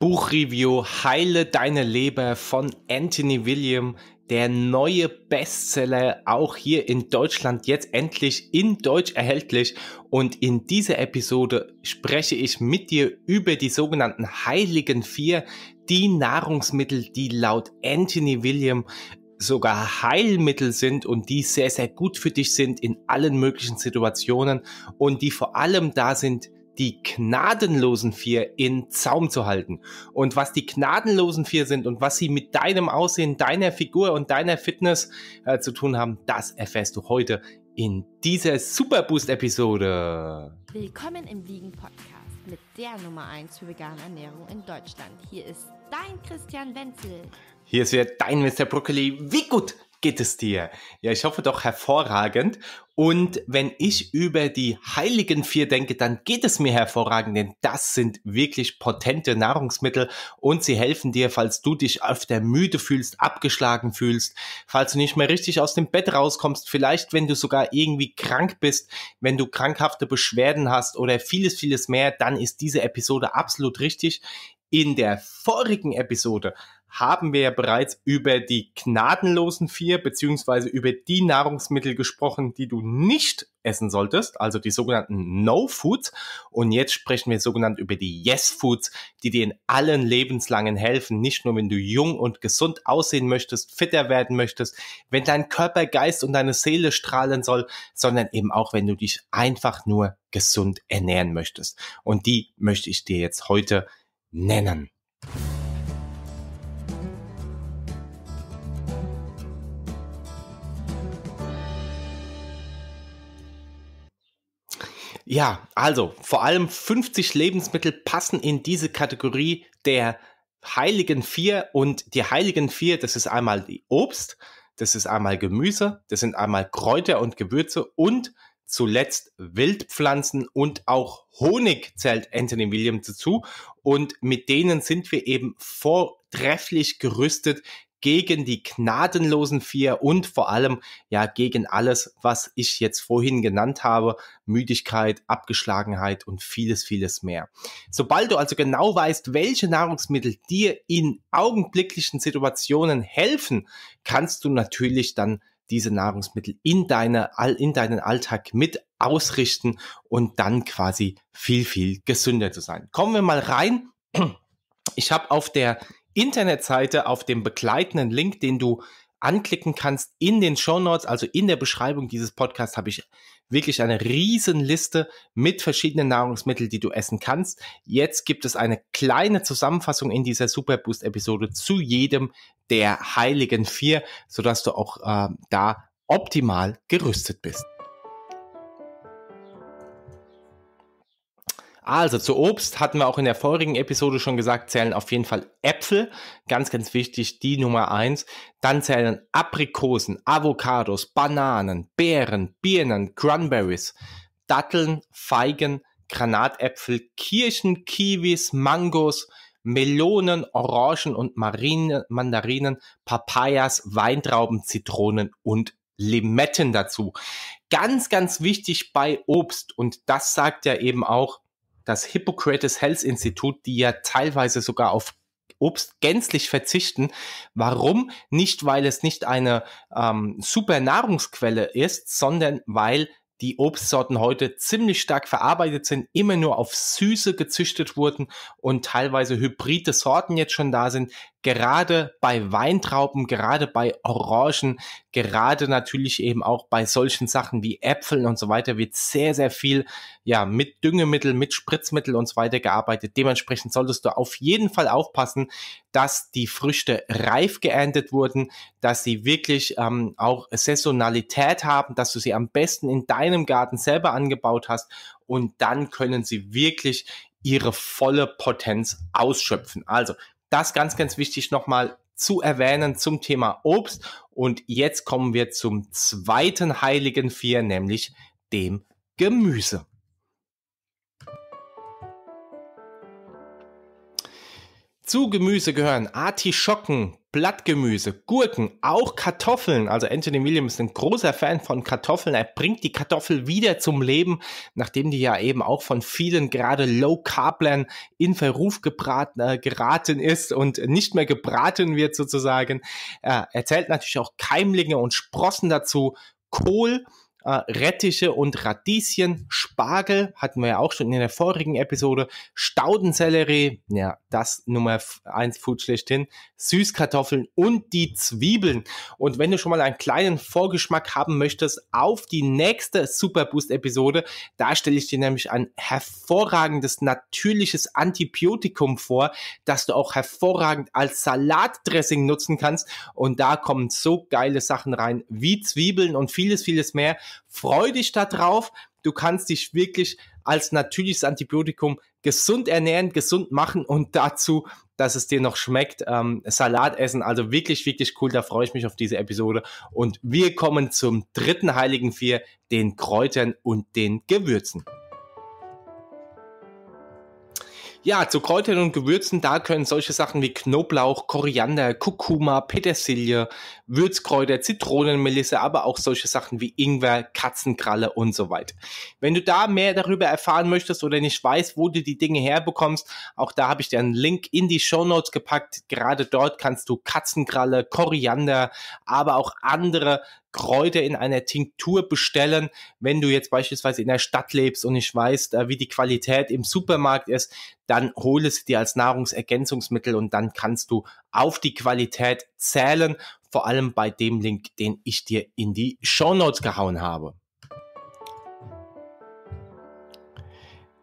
Buchreview Heile deine Leber von Anthony William, der neue Bestseller, auch hier in Deutschland jetzt endlich in Deutsch erhältlich. Und in dieser Episode spreche ich mit dir über die sogenannten Heiligen Vier, die Nahrungsmittel, die laut Anthony William sogar Heilmittel sind und die sehr, sehr gut für dich sind in allen möglichen Situationen und die vor allem da sind, die gnadenlosen vier in Zaum zu halten. Und was die gnadenlosen vier sind und was sie mit deinem Aussehen, deiner Figur und deiner Fitness äh, zu tun haben, das erfährst du heute in dieser Superboost-Episode. Willkommen im Vegan-Podcast mit der Nummer 1 für vegane Ernährung in Deutschland. Hier ist dein Christian Wenzel. Hier ist wieder dein Mr. Broccoli. Wie gut geht es dir? Ja, ich hoffe doch hervorragend. Und wenn ich über die Heiligen Vier denke, dann geht es mir hervorragend, denn das sind wirklich potente Nahrungsmittel und sie helfen dir, falls du dich öfter müde fühlst, abgeschlagen fühlst, falls du nicht mehr richtig aus dem Bett rauskommst, vielleicht wenn du sogar irgendwie krank bist, wenn du krankhafte Beschwerden hast oder vieles, vieles mehr, dann ist diese Episode absolut richtig. In der vorigen Episode haben wir ja bereits über die gnadenlosen vier beziehungsweise über die Nahrungsmittel gesprochen, die du nicht essen solltest, also die sogenannten No-Foods. Und jetzt sprechen wir sogenannt über die Yes-Foods, die dir in allen Lebenslangen helfen. Nicht nur, wenn du jung und gesund aussehen möchtest, fitter werden möchtest, wenn dein Körper, Geist und deine Seele strahlen soll, sondern eben auch, wenn du dich einfach nur gesund ernähren möchtest. Und die möchte ich dir jetzt heute nennen. Ja, also vor allem 50 Lebensmittel passen in diese Kategorie der Heiligen Vier und die Heiligen Vier, das ist einmal die Obst, das ist einmal Gemüse, das sind einmal Kräuter und Gewürze und zuletzt Wildpflanzen und auch Honig zählt Anthony Williams dazu. Und mit denen sind wir eben vortrefflich gerüstet, gegen die gnadenlosen vier und vor allem ja gegen alles, was ich jetzt vorhin genannt habe, Müdigkeit, Abgeschlagenheit und vieles, vieles mehr. Sobald du also genau weißt, welche Nahrungsmittel dir in augenblicklichen Situationen helfen, kannst du natürlich dann diese Nahrungsmittel in, deine, in deinen Alltag mit ausrichten und dann quasi viel, viel gesünder zu sein. Kommen wir mal rein. Ich habe auf der Internetseite auf dem begleitenden Link, den du anklicken kannst in den Show Notes, also in der Beschreibung dieses Podcasts, habe ich wirklich eine riesen Liste mit verschiedenen Nahrungsmitteln, die du essen kannst. Jetzt gibt es eine kleine Zusammenfassung in dieser Superboost Episode zu jedem der heiligen vier, sodass du auch äh, da optimal gerüstet bist. Also zu Obst hatten wir auch in der vorigen Episode schon gesagt, zählen auf jeden Fall Äpfel, ganz, ganz wichtig, die Nummer 1. Dann zählen Aprikosen, Avocados, Bananen, Beeren, Birnen, Cranberries, Datteln, Feigen, Granatäpfel, Kirschen, Kiwis, Mangos, Melonen, Orangen und Marine, Mandarinen, Papayas, Weintrauben, Zitronen und Limetten dazu. Ganz, ganz wichtig bei Obst und das sagt ja eben auch das Hippocrates Health Institute, die ja teilweise sogar auf Obst gänzlich verzichten. Warum? Nicht, weil es nicht eine ähm, super Nahrungsquelle ist, sondern weil die Obstsorten heute ziemlich stark verarbeitet sind, immer nur auf Süße gezüchtet wurden und teilweise hybride Sorten jetzt schon da sind, gerade bei Weintrauben, gerade bei Orangen, gerade natürlich eben auch bei solchen Sachen wie Äpfeln und so weiter wird sehr, sehr viel ja, mit Düngemittel, mit Spritzmittel und so weiter gearbeitet. Dementsprechend solltest du auf jeden Fall aufpassen, dass die Früchte reif geerntet wurden, dass sie wirklich ähm, auch Saisonalität haben, dass du sie am besten in deinem Garten selber angebaut hast und dann können sie wirklich ihre volle Potenz ausschöpfen. Also das ganz, ganz wichtig nochmal zu erwähnen zum Thema Obst. Und jetzt kommen wir zum zweiten heiligen Vier, nämlich dem Gemüse. Zu Gemüse gehören Artischocken, Blattgemüse, Gurken, auch Kartoffeln. Also Anthony Williams ist ein großer Fan von Kartoffeln. Er bringt die Kartoffel wieder zum Leben, nachdem die ja eben auch von vielen gerade Low-Carblern in Verruf gebraten, äh, geraten ist und nicht mehr gebraten wird sozusagen. Äh, er zählt natürlich auch Keimlinge und Sprossen dazu, Kohl äh, Rettiche und Radieschen, Spargel hatten wir ja auch schon in der vorigen Episode, Staudensellerie, ja, das Nummer eins Food schlechthin, Süßkartoffeln und die Zwiebeln. Und wenn du schon mal einen kleinen Vorgeschmack haben möchtest auf die nächste superboost Episode, da stelle ich dir nämlich ein hervorragendes natürliches Antibiotikum vor, das du auch hervorragend als Salatdressing nutzen kannst und da kommen so geile Sachen rein wie Zwiebeln und vieles vieles mehr. Freu dich darauf. Du kannst dich wirklich als natürliches Antibiotikum gesund ernähren, gesund machen und dazu, dass es dir noch schmeckt, ähm, Salat essen. Also wirklich, wirklich cool. Da freue ich mich auf diese Episode. Und wir kommen zum dritten Heiligen Vier, den Kräutern und den Gewürzen. Ja, zu Kräutern und Gewürzen, da können solche Sachen wie Knoblauch, Koriander, Kurkuma, Petersilie, Würzkräuter, Zitronenmelisse, aber auch solche Sachen wie Ingwer, Katzenkralle und so weiter. Wenn du da mehr darüber erfahren möchtest oder nicht weißt, wo du die Dinge herbekommst, auch da habe ich dir einen Link in die Show Notes gepackt. Gerade dort kannst du Katzenkralle, Koriander, aber auch andere Kräuter in einer Tinktur bestellen, wenn du jetzt beispielsweise in der Stadt lebst und nicht weißt, äh, wie die Qualität im Supermarkt ist, dann hole es dir als Nahrungsergänzungsmittel und dann kannst du auf die Qualität zählen, vor allem bei dem Link, den ich dir in die Show Notes gehauen habe.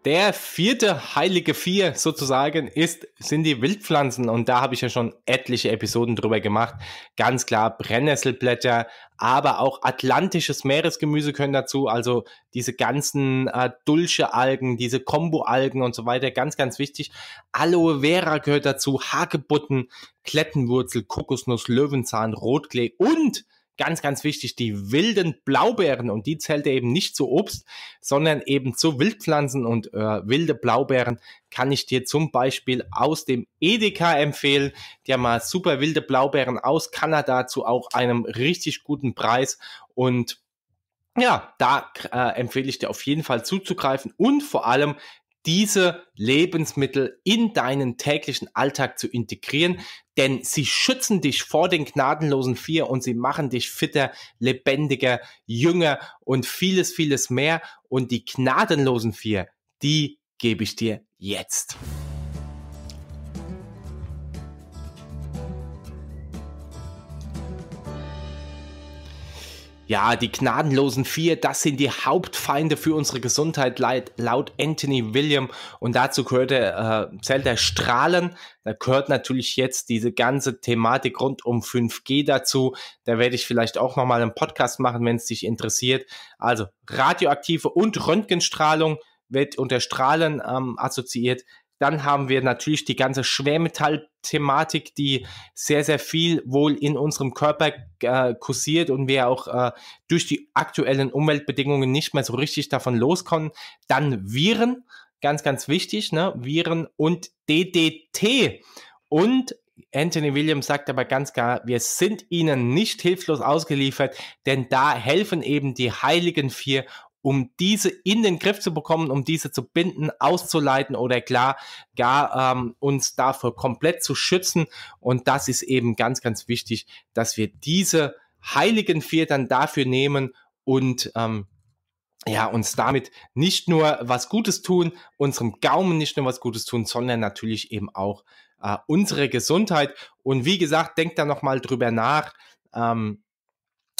Der vierte heilige Vier sozusagen ist, sind die Wildpflanzen. Und da habe ich ja schon etliche Episoden drüber gemacht. Ganz klar Brennnesselblätter, aber auch atlantisches Meeresgemüse können dazu. Also diese ganzen äh, Dulche Algen, diese Kombo-Algen und so weiter. Ganz, ganz wichtig. Aloe Vera gehört dazu, Hagebutten, Klettenwurzel, Kokosnuss, Löwenzahn, Rotklee und ganz, ganz wichtig, die wilden Blaubeeren und die zählt eben nicht zu Obst, sondern eben zu Wildpflanzen und äh, wilde Blaubeeren kann ich dir zum Beispiel aus dem Edeka empfehlen. Die haben mal super wilde Blaubeeren aus Kanada zu auch einem richtig guten Preis und ja, da äh, empfehle ich dir auf jeden Fall zuzugreifen und vor allem diese Lebensmittel in deinen täglichen Alltag zu integrieren, denn sie schützen dich vor den gnadenlosen Vier und sie machen dich fitter, lebendiger, jünger und vieles, vieles mehr. Und die gnadenlosen Vier, die gebe ich dir jetzt. Ja, die gnadenlosen Vier, das sind die Hauptfeinde für unsere Gesundheit, laut Anthony William. Und dazu gehört der äh, der Strahlen. Da gehört natürlich jetzt diese ganze Thematik rund um 5G dazu. Da werde ich vielleicht auch nochmal einen Podcast machen, wenn es dich interessiert. Also radioaktive und Röntgenstrahlung wird unter Strahlen ähm, assoziiert. Dann haben wir natürlich die ganze Schwermetall- Thematik, die sehr, sehr viel wohl in unserem Körper äh, kursiert und wir auch äh, durch die aktuellen Umweltbedingungen nicht mehr so richtig davon loskommen. Dann Viren, ganz, ganz wichtig, ne? Viren und DDT. Und Anthony Williams sagt aber ganz klar, wir sind ihnen nicht hilflos ausgeliefert, denn da helfen eben die heiligen vier um diese in den Griff zu bekommen, um diese zu binden, auszuleiten oder klar gar ähm, uns davor komplett zu schützen. Und das ist eben ganz, ganz wichtig, dass wir diese heiligen Federn dafür nehmen und ähm, ja, uns damit nicht nur was Gutes tun, unserem Gaumen nicht nur was Gutes tun, sondern natürlich eben auch äh, unsere Gesundheit. Und wie gesagt, denkt da nochmal drüber nach. Ähm,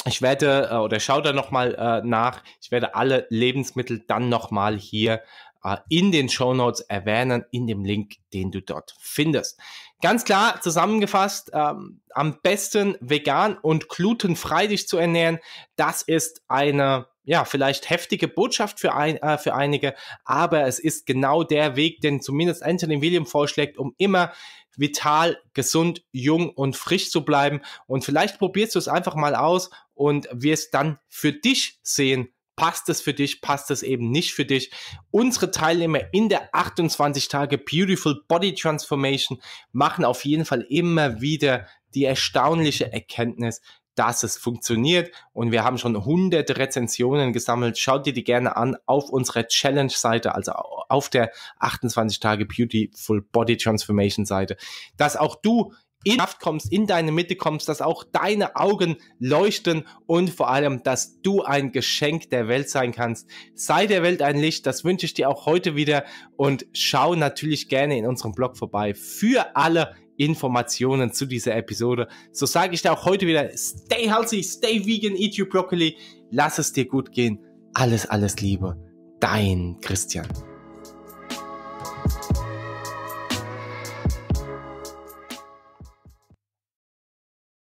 ich werde äh, oder schau da nochmal äh, nach. Ich werde alle Lebensmittel dann nochmal hier äh, in den Show Notes erwähnen, in dem Link, den du dort findest. Ganz klar zusammengefasst, ähm, am besten vegan und glutenfrei dich zu ernähren. Das ist eine ja, vielleicht heftige Botschaft für, ein, äh, für einige, aber es ist genau der Weg, den zumindest Anthony William vorschlägt, um immer vital, gesund, jung und frisch zu bleiben. Und vielleicht probierst du es einfach mal aus und wirst dann für dich sehen, passt es für dich, passt es eben nicht für dich. Unsere Teilnehmer in der 28 Tage Beautiful Body Transformation machen auf jeden Fall immer wieder die erstaunliche Erkenntnis, dass es funktioniert. Und wir haben schon hunderte Rezensionen gesammelt. Schaut dir die gerne an auf unserer Challenge-Seite, also auf der 28 Tage Beautiful Body Transformation Seite, dass auch du in Kraft kommst, in deine Mitte kommst, dass auch deine Augen leuchten und vor allem, dass du ein Geschenk der Welt sein kannst. Sei der Welt ein Licht, das wünsche ich dir auch heute wieder und schau natürlich gerne in unserem Blog vorbei. Für alle Informationen zu dieser Episode. So sage ich dir auch heute wieder, stay healthy, stay vegan, eat your broccoli, lass es dir gut gehen. Alles, alles Liebe, dein Christian.